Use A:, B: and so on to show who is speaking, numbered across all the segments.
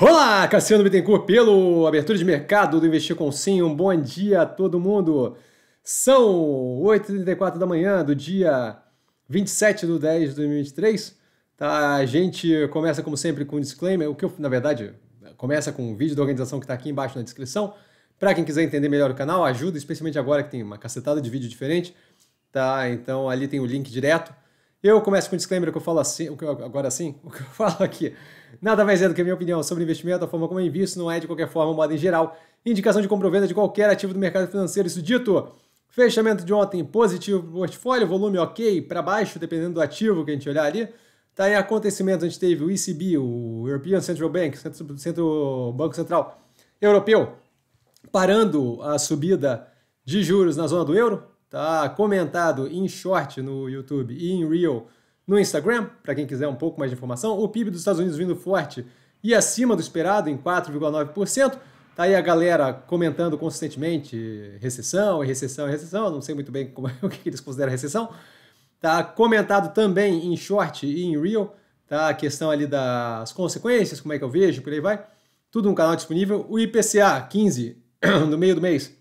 A: Olá, Cassiano Bittencourt pelo Abertura de Mercado do Investir com Sim. Um bom dia a todo mundo. São 8h34 da manhã do dia 27 de 10 de 2023. Tá, a gente começa, como sempre, com um disclaimer. O que eu, na verdade, começa com o um vídeo da organização que está aqui embaixo na descrição. Para quem quiser entender melhor o canal, ajuda, especialmente agora que tem uma cacetada de vídeo diferente. Tá, então ali tem o link direto eu começo com um disclaimer que eu falo assim, agora sim, o que eu falo aqui. Nada mais é do que a minha opinião sobre investimento, a forma como eu invisto não é de qualquer forma, moda em geral, indicação de compra venda de qualquer ativo do mercado financeiro, isso dito. Fechamento de ontem positivo no portfólio, volume ok, para baixo, dependendo do ativo que a gente olhar ali. Tá em acontecimento, a gente teve o ECB, o European Central Bank, Centro, Centro Banco Central Europeu, parando a subida de juros na zona do euro, Tá comentado em short no YouTube e em real no Instagram, para quem quiser um pouco mais de informação. O PIB dos Estados Unidos vindo forte e acima do esperado, em 4,9%. Tá aí a galera comentando consistentemente recessão, recessão, recessão. Eu não sei muito bem como, é, o que eles consideram recessão. Tá comentado também em short e em real tá? A questão ali das consequências, como é que eu vejo, por aí vai. Tudo um canal disponível. O IPCA 15 no meio do mês,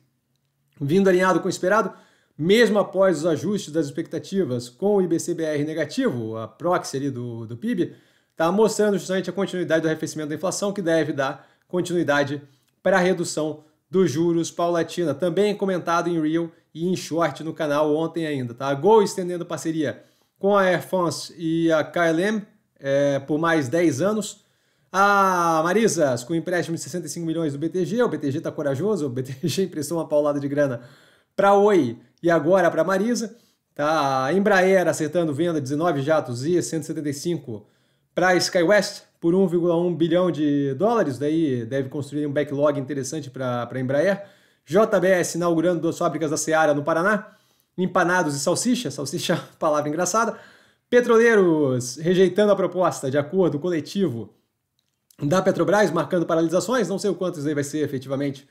A: vindo alinhado com o esperado mesmo após os ajustes das expectativas com o IBCBR negativo, a proxy ali do, do PIB, está mostrando justamente a continuidade do arrefecimento da inflação, que deve dar continuidade para a redução dos juros paulatina. Também comentado em Real e em Short no canal ontem ainda. Tá? A Gol estendendo parceria com a Air France e a KLM é, por mais 10 anos. A Marisas com um empréstimo de 65 milhões do BTG. O BTG está corajoso, o BTG emprestou uma paulada de grana para a Oi e agora para a Marisa, tá? A Embraer acertando venda de 19 jatos e 175 para a SkyWest por 1,1 bilhão de dólares, daí deve construir um backlog interessante para a Embraer. JBS inaugurando duas fábricas da Seara no Paraná, empanados e salsicha, salsicha é palavra engraçada. Petroleiros rejeitando a proposta de acordo coletivo da Petrobras, marcando paralisações, não sei o quanto isso aí vai ser efetivamente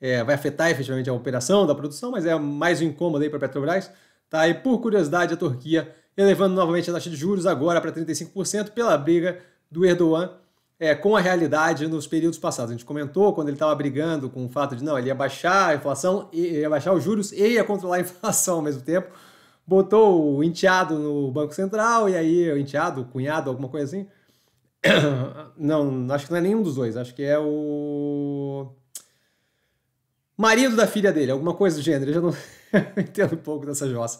A: é, vai afetar efetivamente a operação da produção, mas é mais um incômodo aí para a Petrobras. Tá? E por curiosidade, a Turquia elevando novamente a taxa de juros agora para 35% pela briga do Erdogan é, com a realidade nos períodos passados. A gente comentou quando ele estava brigando com o fato de não, ele ia baixar a inflação, ia baixar os juros e ia controlar a inflação ao mesmo tempo. Botou o enteado no Banco Central e aí o enteado, o cunhado, alguma coisa assim. Não, acho que não é nenhum dos dois, acho que é o marido da filha dele, alguma coisa do gênero. Eu já não entendo um pouco dessa jossa.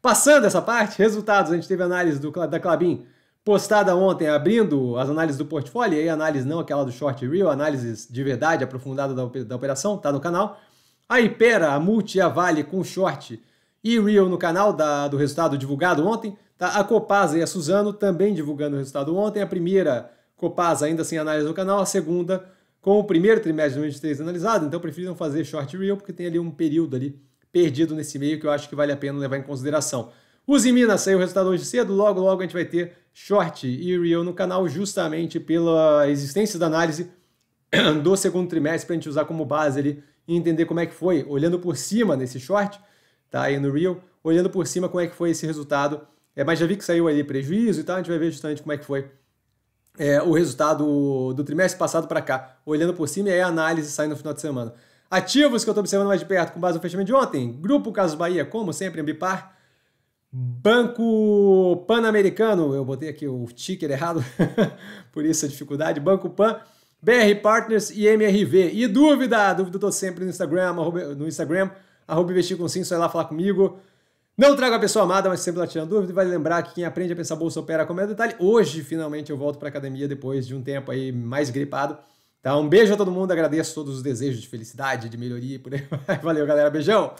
A: Passando essa parte, resultados. A gente teve análise do, da Clabin postada ontem, abrindo as análises do portfólio, e aí análise não aquela do short real, análises de verdade aprofundada da, da operação, tá no canal. A Ipera, a Multi, a Vale com short e real no canal da, do resultado divulgado ontem. Tá? A Copasa e a Suzano também divulgando o resultado ontem. A primeira, Copasa ainda sem análise no canal. A segunda, com o primeiro trimestre de 2023 analisado, então prefiro não fazer short real, porque tem ali um período ali perdido nesse meio que eu acho que vale a pena levar em consideração. Use Minas saiu o resultado hoje cedo, logo logo a gente vai ter short e real no canal justamente pela existência da análise do segundo trimestre para a gente usar como base ali e entender como é que foi, olhando por cima nesse short, tá aí no real, olhando por cima como é que foi esse resultado. É, mas já vi que saiu ali prejuízo e tal, a gente vai ver justamente como é que foi é, o resultado do trimestre passado para cá, olhando por cima e aí a análise sai no final de semana. Ativos que eu estou observando mais de perto com base no fechamento de ontem, Grupo Caso Bahia, como sempre, Ambipar, Banco Pan-Americano, eu botei aqui o ticker errado, por isso a dificuldade, Banco Pan, BR Partners e MRV. E dúvida, dúvida eu estou sempre no Instagram, no Instagram, arroba investir com sim, só ir lá falar comigo. Não trago a pessoa amada, mas sempre lá tirando dúvida. vale lembrar que quem aprende a pensar bolsa opera com o é detalhe. Hoje, finalmente, eu volto para academia depois de um tempo aí mais gripado. Tá? um beijo a todo mundo. Agradeço todos os desejos de felicidade, de melhoria e por aí vai. Valeu, galera. Beijão!